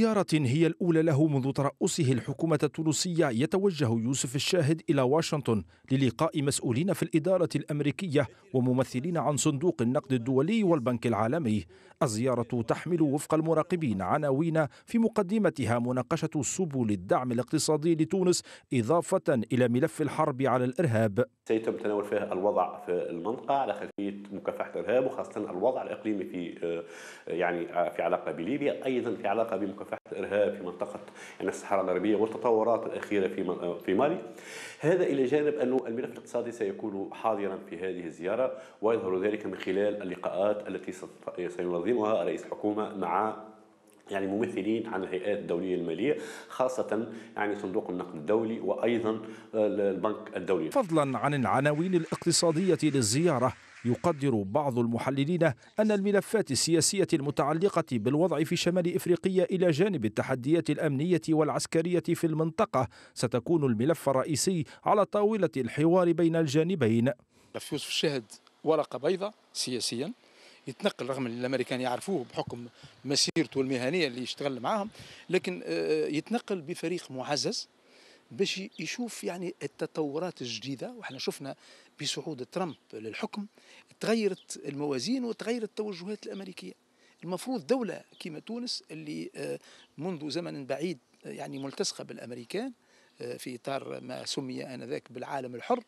زيارة هي الأولى له منذ ترأسه الحكومة التونسية يتوجه يوسف الشاهد إلى واشنطن للقاء مسؤولين في الإدارة الأمريكية وممثلين عن صندوق النقد الدولي والبنك العالمي الزيارة تحمل وفق المراقبين عناوين في مقدمتها مناقشة سبل الدعم الاقتصادي لتونس إضافة إلى ملف الحرب على الإرهاب سيتم تناول فيها الوضع في المنطقة على خلفية مكافحة الإرهاب وخاصة الوضع الإقليمي في آه، يعني آه، في علاقة بليبيا أيضا في علاقة بمكافحة الإرهاب في منطقة يعني الصحراء الغربية والتطورات الأخيرة في آه، في مالي هذا إلى جانب أنه الملف الاقتصادي سيكون حاضرا في هذه الزيارة ويظهر ذلك من خلال اللقاءات التي سينظمها رئيس الحكومة مع يعني ممثلين عن الهيئات الدولية المالية خاصة يعني صندوق النقد الدولي وأيضا آه، البنك الدولي فضلا عن العناوين الاقتصادية للزيارة يقدر بعض المحللين أن الملفات السياسية المتعلقة بالوضع في شمال إفريقيا إلى جانب التحديات الأمنية والعسكرية في المنطقة ستكون الملف الرئيسي على طاولة الحوار بين الجانبين لفوز في الشهد ورقة بيضاء سياسيا يتنقل رغم الامريكان يعرفوه بحكم مسيرته المهنيه اللي يشتغل معاهم لكن آه، يتنقل بفريق معزز باش يشوف يعني التطورات الجديده وإحنا شفنا بصعود ترامب للحكم تغيرت الموازين وتغيرت التوجهات الامريكيه المفروض دوله كيما تونس اللي آه، منذ زمن بعيد آه، يعني ملتصقه بالامريكان في اطار ما سمي انذاك بالعالم الحر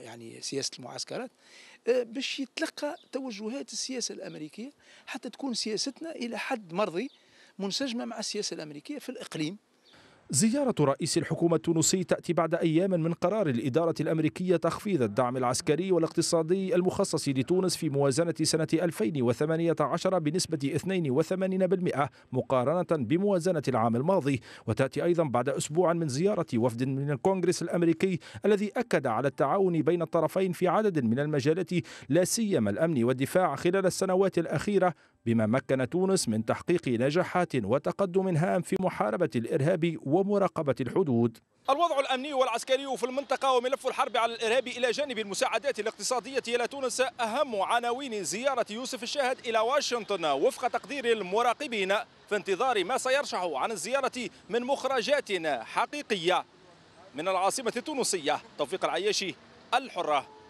يعني سياسه المعسكرات آه، باش يتلقى توجهات السياسه الامريكيه حتى تكون سياستنا الى حد مرضي منسجمه مع السياسه الامريكيه في الاقليم زيارة رئيس الحكومة التونسي تأتي بعد أيام من قرار الإدارة الأمريكية تخفيض الدعم العسكري والاقتصادي المخصص لتونس في موازنة سنة 2018 بنسبة 82% مقارنة بموازنة العام الماضي وتأتي أيضا بعد أسبوع من زيارة وفد من الكونغرس الأمريكي الذي أكد على التعاون بين الطرفين في عدد من المجالات لا سيما الأمن والدفاع خلال السنوات الأخيرة بما مكن تونس من تحقيق نجاحات وتقدم هام في محاربة الإرهاب ومراقبة الحدود الوضع الأمني والعسكري في المنطقة وملف الحرب على الإرهاب إلى جانب المساعدات الاقتصادية إلى تونس أهم عناوين زيارة يوسف الشاهد إلى واشنطن وفق تقدير المراقبين في انتظار ما سيرشح عن الزيارة من مخرجات حقيقية من العاصمة التونسية توفيق العياشي الحرة